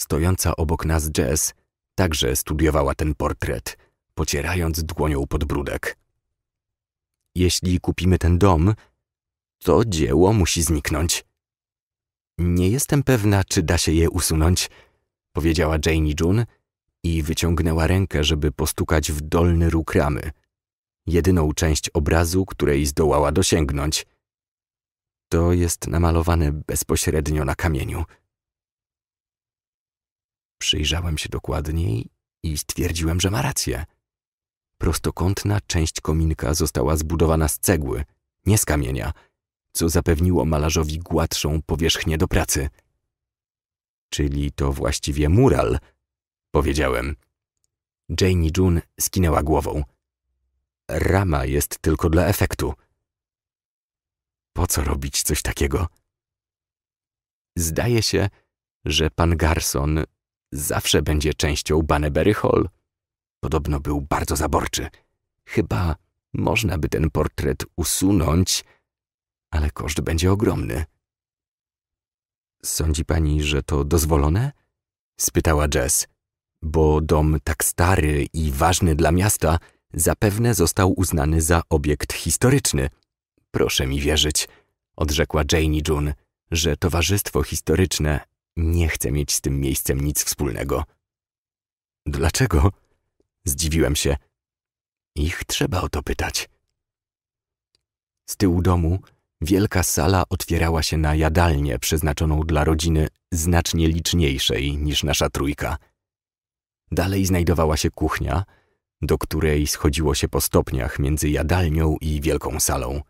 [SPEAKER 2] Stojąca obok nas Jess także studiowała ten portret, pocierając dłonią podbródek. Jeśli kupimy ten dom, to dzieło musi zniknąć. Nie jestem pewna, czy da się je usunąć, powiedziała Janie June i wyciągnęła rękę, żeby postukać w dolny róg ramy, jedyną część obrazu, której zdołała dosięgnąć – to jest namalowane bezpośrednio na kamieniu. Przyjrzałem się dokładniej i stwierdziłem, że ma rację. Prostokątna część kominka została zbudowana z cegły, nie z kamienia, co zapewniło malarzowi gładszą powierzchnię do pracy. Czyli to właściwie mural, powiedziałem. Janie June skinęła głową. Rama jest tylko dla efektu. Po co robić coś takiego? Zdaje się, że pan Garson zawsze będzie częścią Banneberry Hall. Podobno był bardzo zaborczy. Chyba można by ten portret usunąć, ale koszt będzie ogromny. Sądzi pani, że to dozwolone? spytała Jess, bo dom tak stary i ważny dla miasta zapewne został uznany za obiekt historyczny. Proszę mi wierzyć, odrzekła Janie June, że towarzystwo historyczne nie chce mieć z tym miejscem nic wspólnego. Dlaczego? Zdziwiłem się. Ich trzeba o to pytać. Z tyłu domu wielka sala otwierała się na jadalnię przeznaczoną dla rodziny znacznie liczniejszej niż nasza trójka. Dalej znajdowała się kuchnia, do której schodziło się po stopniach między jadalnią i wielką salą.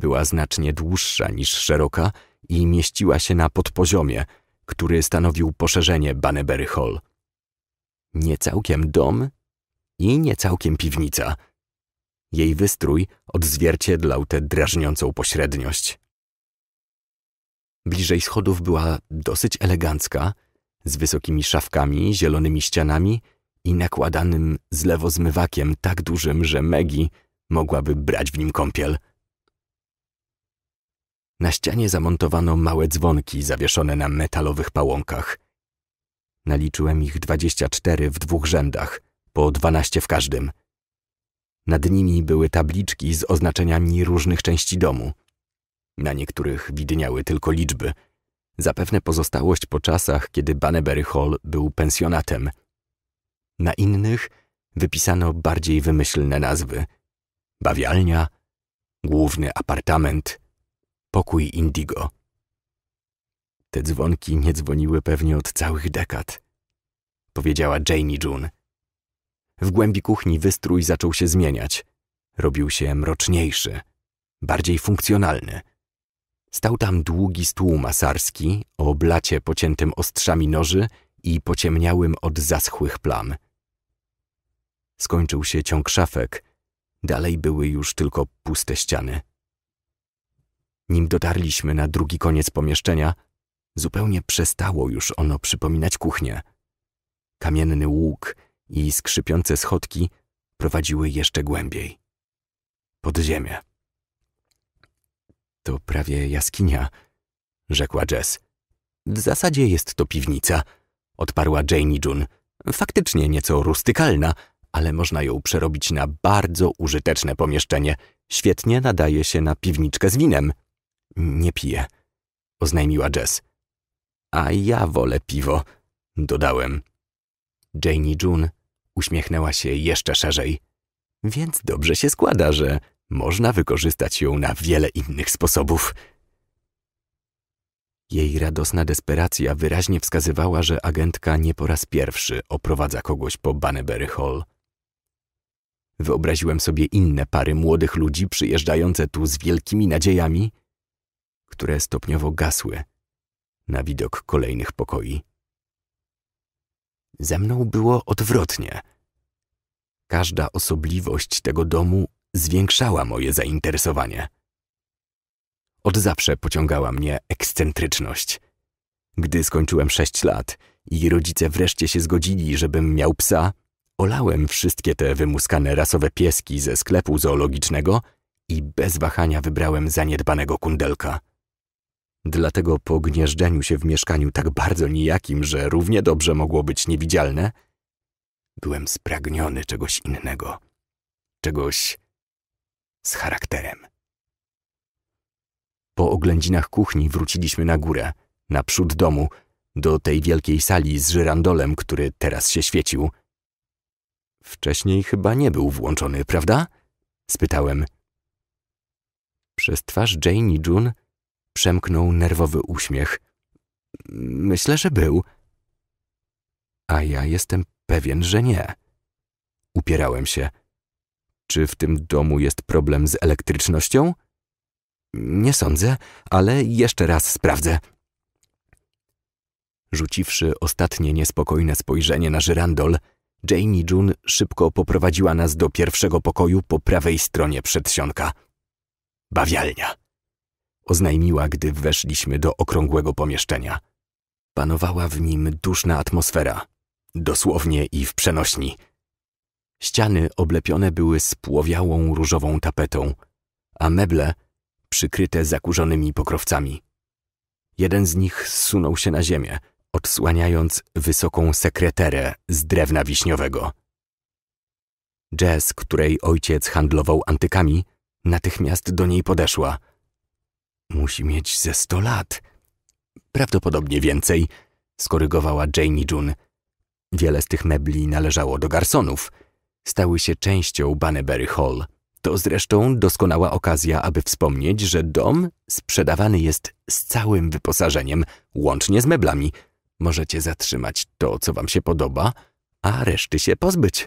[SPEAKER 2] Była znacznie dłuższa niż szeroka i mieściła się na podpoziomie, który stanowił poszerzenie Banneberry Hall. Nie całkiem dom i nie całkiem piwnica. Jej wystrój odzwierciedlał tę drażniącą pośredniość. Bliżej schodów była dosyć elegancka, z wysokimi szafkami, zielonymi ścianami i nakładanym z lewo zmywakiem tak dużym, że Megi mogłaby brać w nim kąpiel – na ścianie zamontowano małe dzwonki zawieszone na metalowych pałąkach. Naliczyłem ich 24 w dwóch rzędach, po 12 w każdym. Nad nimi były tabliczki z oznaczeniami różnych części domu. Na niektórych widniały tylko liczby. Zapewne pozostałość po czasach, kiedy Banneberry Hall był pensjonatem. Na innych wypisano bardziej wymyślne nazwy. Bawialnia, główny apartament – pokój Indigo. Te dzwonki nie dzwoniły pewnie od całych dekad, powiedziała Janie June. W głębi kuchni wystrój zaczął się zmieniać. Robił się mroczniejszy, bardziej funkcjonalny. Stał tam długi stół masarski o blacie pociętym ostrzami noży i pociemniałym od zaschłych plam. Skończył się ciąg szafek. Dalej były już tylko puste ściany. Nim dotarliśmy na drugi koniec pomieszczenia, zupełnie przestało już ono przypominać kuchnię. Kamienny łuk i skrzypiące schodki prowadziły jeszcze głębiej. Pod ziemię. To prawie jaskinia, rzekła Jess. W zasadzie jest to piwnica, odparła Janie June. Faktycznie nieco rustykalna, ale można ją przerobić na bardzo użyteczne pomieszczenie. Świetnie nadaje się na piwniczkę z winem. Nie piję, oznajmiła Jess. A ja wolę piwo, dodałem. Janie June uśmiechnęła się jeszcze szerzej. Więc dobrze się składa, że można wykorzystać ją na wiele innych sposobów. Jej radosna desperacja wyraźnie wskazywała, że agentka nie po raz pierwszy oprowadza kogoś po Banneberry Hall. Wyobraziłem sobie inne pary młodych ludzi przyjeżdżające tu z wielkimi nadziejami które stopniowo gasły na widok kolejnych pokoi. Ze mną było odwrotnie. Każda osobliwość tego domu zwiększała moje zainteresowanie. Od zawsze pociągała mnie ekscentryczność. Gdy skończyłem sześć lat i rodzice wreszcie się zgodzili, żebym miał psa, olałem wszystkie te wymuskane rasowe pieski ze sklepu zoologicznego i bez wahania wybrałem zaniedbanego kundelka. Dlatego po gnieżdżeniu się w mieszkaniu tak bardzo nijakim, że równie dobrze mogło być niewidzialne, byłem spragniony czegoś innego, czegoś z charakterem. Po oględzinach kuchni wróciliśmy na górę, naprzód domu, do tej wielkiej sali z żyrandolem, który teraz się świecił. Wcześniej chyba nie był włączony, prawda? spytałem. Przez twarz Jane i June przemknął nerwowy uśmiech. Myślę, że był. A ja jestem pewien, że nie. Upierałem się. Czy w tym domu jest problem z elektrycznością? Nie sądzę, ale jeszcze raz sprawdzę. Rzuciwszy ostatnie niespokojne spojrzenie na żyrandol, Janie June szybko poprowadziła nas do pierwszego pokoju po prawej stronie przedsionka. Bawialnia oznajmiła, gdy weszliśmy do okrągłego pomieszczenia. Panowała w nim duszna atmosfera, dosłownie i w przenośni. Ściany oblepione były spłowiałą różową tapetą, a meble przykryte zakurzonymi pokrowcami. Jeden z nich zsunął się na ziemię, odsłaniając wysoką sekreterę z drewna wiśniowego. Jazz, której ojciec handlował antykami, natychmiast do niej podeszła – Musi mieć ze sto lat. Prawdopodobnie więcej, skorygowała Janie June. Wiele z tych mebli należało do garsonów. Stały się częścią Banbury Hall. To zresztą doskonała okazja, aby wspomnieć, że dom sprzedawany jest z całym wyposażeniem, łącznie z meblami. Możecie zatrzymać to, co wam się podoba, a reszty się pozbyć.